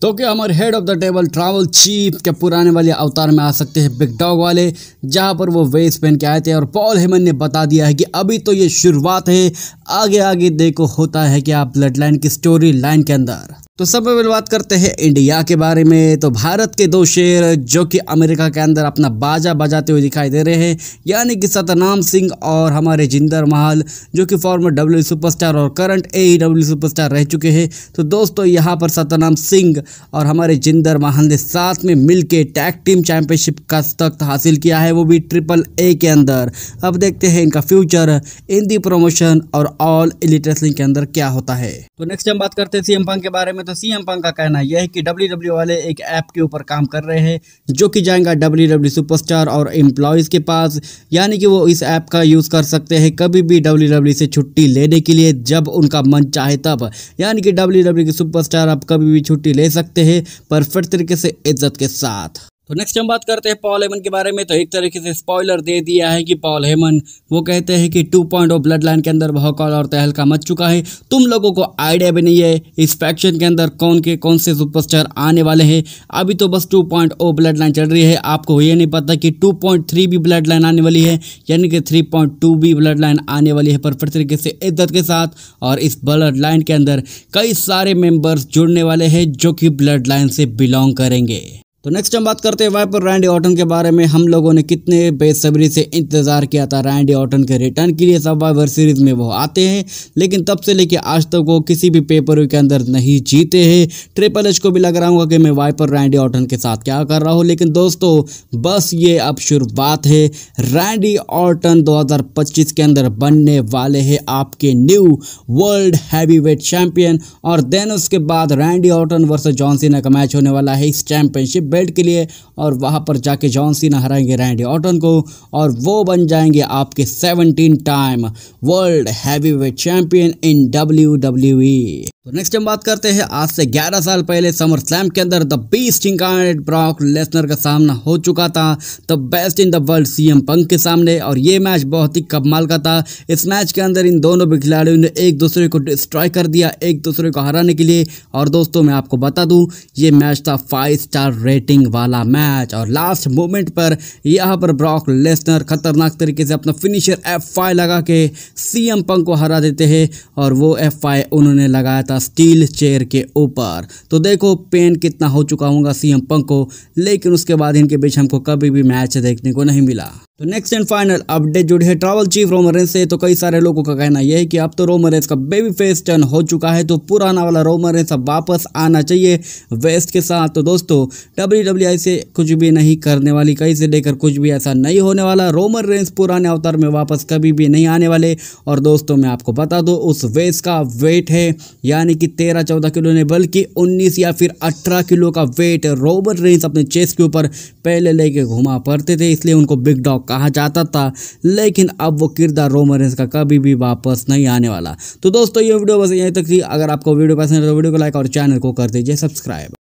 तो क्या हमारे head of the table travel chief के पुराने वाले अवतार में आ सकते हैं बिग डॉग वाले जहां पर वो वेस पहन के आए थे और पॉल हेमन ने बता दिया है कि अभी तो ये शुरुआत है आगे आगे देखो होता है कि आप ब्लड लाइन की स्टोरी लाइन के अंदर तो सब में बात करते हैं इंडिया के बारे में तो भारत के दो शेर जो कि अमेरिका के अंदर अपना बाजा बजाते हुए दिखाई दे रहे हैं यानी कि सतनाम सिंह और हमारे जिंदर महल जो कि फॉर्मर डब्ल्यू सुपरस्टार और करंट ए डब्ल्यू सुपरस्टार रह चुके हैं तो दोस्तों यहाँ पर सतनाम सिंह और हमारे जिंदर महल ने साथ में मिल के टैग टीम चैंपियनशिप का तख्त हासिल किया है वो भी ट्रिपल ए के अंदर अब देखते हैं इनका फ्यूचर इन प्रमोशन और ऑल इलिटरेसिंग के अंदर क्या होता है तो नेक्स्ट हम बात करते हैं सीएम के बारे में तो तो सीएम पंक का कहना यह है कि डब्ल्यू e वाले एक ऐप के ऊपर काम कर रहे हैं जो कि जाएगा डब्ल्यू सुपरस्टार e और एम्प्लॉयज़ के पास यानी कि वो इस ऐप का यूज़ कर सकते हैं कभी भी डब्ल्यू e से छुट्टी लेने के लिए जब उनका मन चाहे तब यानी कि डब्ल्यू के सुपरस्टार आप कभी भी छुट्टी ले सकते हैं परफेक्ट तरीके से इज्जत के साथ तो नेक्स्ट हम बात करते हैं पॉल हेमन के बारे में तो एक तरीके से स्पॉइलर दे दिया है कि पॉल हेमन वो कहते हैं कि टू पॉइंट ब्लड लाइन के अंदर बहकौल और तहलका मच चुका है तुम लोगों को आइडिया भी नहीं है इस फैक्शन के अंदर कौन के कौन से सुपरस्टार आने वाले हैं अभी तो बस two point O blood line चल रही है आपको ये नहीं पता कि टू पॉइंट थ्री भी ब्लड लाइन आने वाली है यानी कि थ्री पॉइंट टू भी ब्लड लाइन आने वाली है परफेक्ट तरीके से इज्जत के साथ और इस ब्लड लाइन के अंदर कई सारे मेंबर्स जुड़ने वाले हैं जो कि ब्लड लाइन से बिलोंग करेंगे तो नेक्स्ट हम बात करते हैं वाइपर रैंडी ऑटन के बारे में हम लोगों ने कितने बेसब्री से इंतज़ार किया था रैंडी ऑटन के रिटर्न के लिए सब वाइवर सीरीज में वो आते हैं लेकिन तब से लेके आज तक वो किसी भी पेपर के अंदर नहीं जीते हैं ट्रिपल एच को भी लग रहा हूँ कि मैं वाइपर रैंडी ऑटन के साथ क्या कर रहा हूँ लेकिन दोस्तों बस ये अब शुरुआत है रैंडी ऑटन दो के अंदर बनने वाले है आपके न्यू वर्ल्ड हैवी चैंपियन और देन उसके बाद रैंडी ऑटन वर्सेज जॉनसिना का मैच होने वाला है इस चैंपियनशिप बेल्ट के लिए और वहाँ पर जाके जॉन सीना हराएंगे रैंडी ऑटन को और वो बन जाएंगे आपके seventeen time world heavy weight champion in W W E तो नेक्स्ट हम बात करते हैं आज से 11 साल पहले समर स्लैम के अंदर the beast incarnate Brock Lesnar का सामना हो चुका था the best in the world CM Punk के सामने और ये मैच बहुत ही कमाल का था इस मैच के अंदर इन दोनों भी खिलाड़ियों ने एक दूसरे को डिस्ट्रॉय कर दिया एक दूसरे को हराने के लिए और दोस्तों मैं आपको बता दूं ये मैच था फाइव स्टार रेट रेटिंग वाला मैच और लास्ट मोमेंट पर यहाँ पर ब्रॉक लेसनर खतरनाक तरीके से अपना फिनिशर एफ लगा के सीएम पंक को हरा देते हैं और वो एफ उन्होंने लगाया था स्टील चेयर के ऊपर तो देखो पेन कितना हो चुका होगा सीएम पंक को लेकिन उसके बाद इनके बीच हमको कभी भी मैच देखने को नहीं मिला तो नेक्स्ट एंड फाइनल अपडेट जुड़ी है ट्रैवल चीफ रोमरेंस से तो कई सारे लोगों का कहना यह है कि अब तो रोमरेंस का बेबी फेस टर्न हो चुका है तो पुराना वाला रोमरेंस अब वापस आना चाहिए वेस्ट के साथ तो दोस्तों डब्ल्यू डब्ल्यू से कुछ भी नहीं करने वाली कहीं से लेकर कुछ भी ऐसा नहीं होने वाला रोमर रेंस पुराने अवतार में वापस कभी भी नहीं आने वाले और दोस्तों मैं आपको बता दूँ उस वेस का वेट है यानी कि तेरह चौदह किलो ने बल्कि उन्नीस या फिर अठारह किलो का वेट रोमर रेंस अपने चेस्ट के ऊपर पहले लेके घुमा पड़ते थे इसलिए उनको बिग डॉग कहा जाता था लेकिन अब वो किरदार रेंस का कभी भी वापस नहीं आने वाला तो दोस्तों ये वीडियो बस यहीं तक थी अगर आपको वीडियो पसंद है तो वीडियो को लाइक और चैनल को कर दीजिए सब्सक्राइब